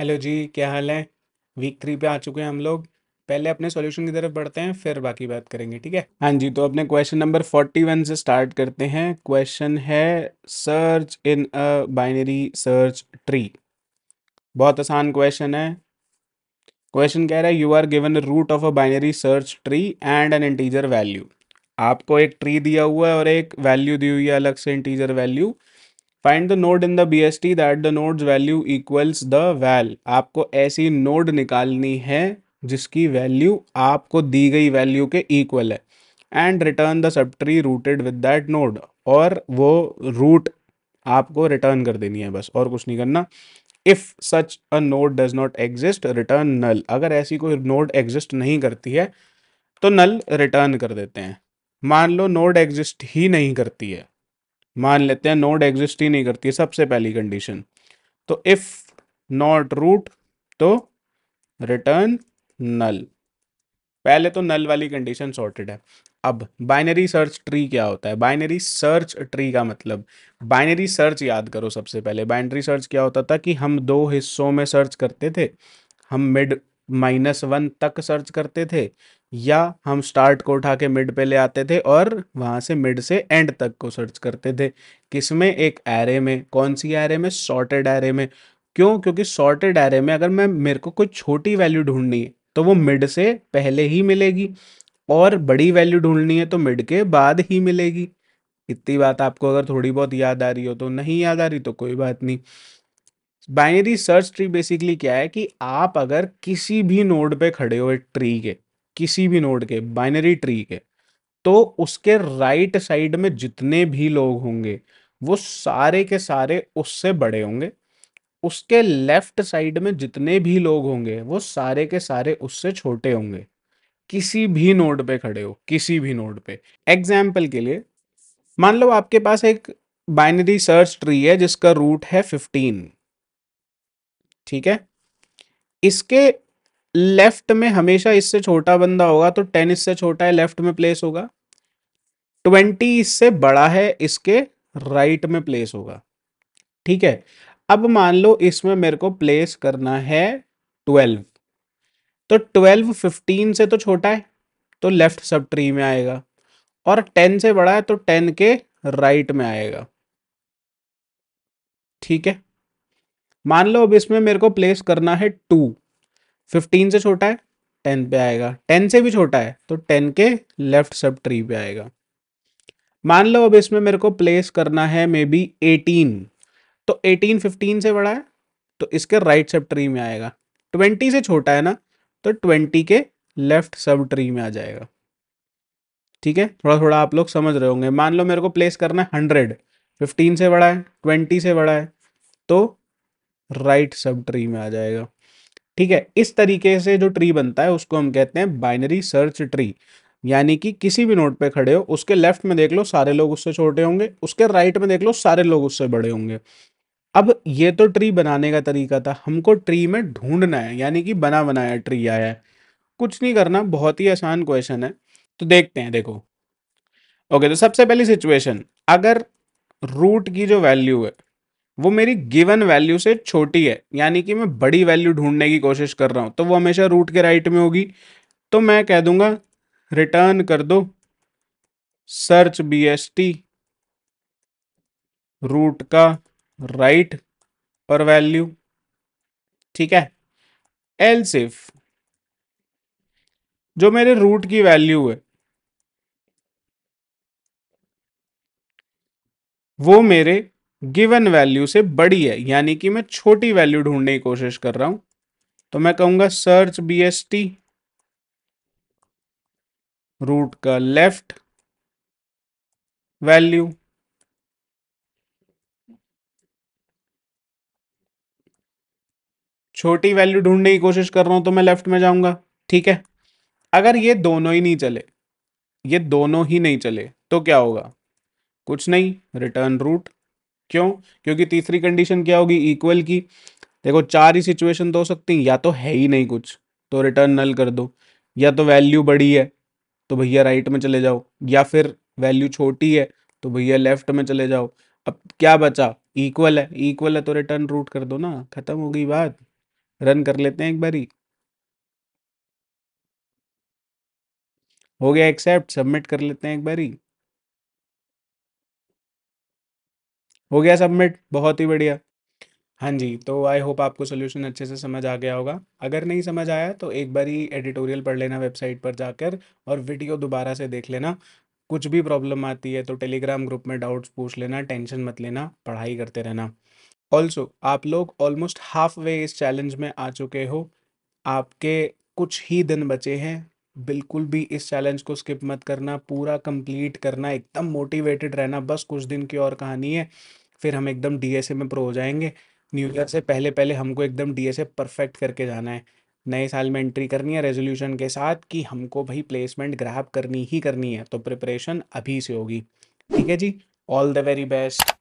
hello जी क्या हाल है week three पे आ चुके हैं हम लोग पहले अपने सॉल्यूशन की तरफ बढ़ते हैं फिर बाकी बात करेंगे ठीक है हाँ जी तो अपने क्वेश्चन नंबर फोर्टी वन से स्टार्ट करते हैं क्वेश्चन है search in a binary search tree बहुत आसान क्वेश्चन है क्वेश्चन कह रहा है you are given root of a binary search tree and an integer value आपको एक ट्री दिया हुआ है और एक वैल्यू दी हुई है अलग से integer value find the node in the B S T that the node value equals the val आपको ऐसी नोड निकालनी है जिसकी वैल्यू आपको दी गई वैल्यू के इक्वल है and return the subtree rooted with that node और वो रूट आपको रिटर्न कर देनी है बस और कुछ नहीं करना if such a node does not exist return null अगर ऐसी कोई नोड एग्जिस्ट नहीं करती है तो नल रिटर्न कर देते हैं मान लो नोड एग्जिस्ट ही नहीं करती है मान लेते हैं नोड एग्जिस्ट ही नहीं करती है सबसे पहली कंडीशन तो इफ नॉट रूट तो रिटर्न नल पहले तो नल वाली कंडीशन सॉर्टेड है अब बाइनरी सर्च ट्री क्या होता है बाइनरी सर्च ट्री का मतलब बाइनरी सर्च याद करो सबसे पहले बाइनरी सर्च क्या होता था कि हम दो हिस्सों में सर्च करते थे हम मिड माइनस वन तक सर्च करते थे या हम स्टार्ट को उठा के मिड पे ले आते थे और वहाँ से मिड से एंड तक को सर्च करते थे किस में एक एरे में कौन सी एरे में सॉर्टेड एरे में क्यों क्योंकि सॉर्टेड एरे में अगर मैं मेरे को कोई छोटी वैल्यू ढूंढनी है तो वो मिड से पहले ही मिलेगी और बड़ी वैल्यू ढूंढनी है तो मिड के बाद ही मिलेगी इतनी बात आपको अगर थोड़ी बहुत याद आ रही हो तो नहीं याद आ रही तो कोई बात नहीं बाइनरी सर्च ट्री बेसिकली क्या है कि आप अगर किसी भी नोड पे खड़े हो एक ट्री के किसी भी नोड के बाइनरी ट्री के तो उसके राइट right साइड में जितने भी लोग होंगे वो सारे के सारे उससे बड़े होंगे उसके लेफ्ट साइड में जितने भी लोग होंगे वो सारे के सारे उससे छोटे होंगे किसी भी नोड पे खड़े हो किसी भी नोड पे एग्जाम्पल के लिए मान लो आपके पास एक बाइनरी सर्च ट्री है जिसका रूट है फिफ्टीन ठीक है इसके लेफ्ट में हमेशा इससे छोटा बंदा होगा तो टेन इससे छोटा है लेफ्ट में प्लेस होगा ट्वेंटी इससे बड़ा है इसके राइट में प्लेस होगा ठीक है अब मान लो इसमें मेरे को प्लेस करना है ट्वेल्व तो ट्वेल्व फिफ्टीन से तो छोटा है तो लेफ्ट सब ट्री में आएगा और टेन से बड़ा है तो टेन के राइट में आएगा ठीक है मान लो अब इसमें मेरे को प्लेस करना है टू फिफ्टीन से छोटा है टेन पे आएगा टेन से भी छोटा है तो टेन के लेफ्ट सब ट्री पे आएगा मान लो अब इसमें मेरे को प्लेस करना है मे बी एटीन तो एटीन फिफ्टीन से बड़ा है तो इसके राइट सब ट्री में आएगा ट्वेंटी से छोटा है ना तो ट्वेंटी के लेफ्ट सब ट्री में आ जाएगा ठीक है थोड़ा थोड़ा आप लोग समझ रहे होंगे मान लो मेरे को प्लेस करना है हंड्रेड फिफ्टीन से बड़ा है ट्वेंटी से बड़ा है तो राइट सब ट्री में आ जाएगा ठीक है इस तरीके से जो ट्री बनता है उसको हम कहते हैं बाइनरी सर्च ट्री यानी कि किसी भी नोट पे खड़े हो उसके लेफ्ट में देख लो सारे लोग उससे छोटे होंगे उसके राइट में देख लो सारे लोग उससे बड़े होंगे अब ये तो ट्री बनाने का तरीका था हमको ट्री में ढूंढना है यानी कि बना बनाया ट्री आया है कुछ नहीं करना बहुत ही आसान क्वेश्चन है तो देखते हैं देखो ओके तो सबसे पहली सिचुएशन अगर रूट की जो वैल्यू है वो मेरी गिवन वैल्यू से छोटी है यानी कि मैं बड़ी वैल्यू ढूंढने की कोशिश कर रहा हूँ तो वो हमेशा रूट के राइट में होगी तो मैं कह दूंगा रिटर्न कर दो search B S T root का राइट और वैल्यू ठीक है एल सिफ जो मेरे रूट की वैल्यू है वो मेरे गिवन वैल्यू से बड़ी है यानी कि मैं छोटी वैल्यू ढूंढने की कोशिश कर रहा हूं तो मैं कहूंगा search B S T root का लेफ्ट वैल्यू छोटी वैल्यू ढूंढने की कोशिश कर रहा हूं तो मैं लेफ्ट में जाऊंगा ठीक है अगर ये दोनों ही नहीं चले ये दोनों ही नहीं चले तो क्या होगा कुछ नहीं रिटर्न रूट क्यों क्योंकि तीसरी कंडीशन क्या होगी इक्वल की देखो चार ही सिचुएशन तो हो सकती हैं या तो है ही नहीं कुछ तो रिटर्न नल कर दो या तो वैल्यू बड़ी है तो भैया राइट में चले जाओ या फिर वैल्यू छोटी है तो भैया लेफ्ट में चले जाओ अब क्या बचा इक्वल है इक्वल है तो रिटर्न रूट कर दो ना खत्म हो गई बात रन कर लेते हैं एक बारी हो गया एक्सेप्ट सबमिट कर लेते हैं एक बारी हो गया सबमिट बहुत ही बढ़िया हाँ जी तो आई होप आपको सोल्यूशन अच्छे से समझ आ गया होगा अगर नहीं समझ आया तो एक बार ही एडिटोरियल पढ़ लेना वेबसाइट पर जाकर और वीडियो दोबारा से देख लेना कुछ भी प्रॉब्लम आती है तो टेलीग्राम ग्रुप में डाउट्स पूछ लेना टेंशन मत लेना पढ़ाई करते रहना ऑल्सो आप लोग ऑलमोस्ट हाफ वे इस चैलेंज में आ चुके हो आपके कुछ ही दिन बचे हैं बिल्कुल भी इस चैलेंज को स्किप मत करना पूरा कंप्लीट करना एकदम मोटिवेटेड रहना बस कुछ दिन की और कहानी है फिर हम एकदम डीएसए में प्रो हो जाएंगे न्यू ईयर से पहले पहले हमको एकदम डीएसए परफेक्ट करके जाना है नए साल में एंट्री करनी है रेजोल्यूशन के साथ कि हमको भाई प्लेसमेंट ग्रैप करनी ही करनी है तो प्रिपरेशन अभी से होगी ठीक है जी ऑल द वेरी बेस्ट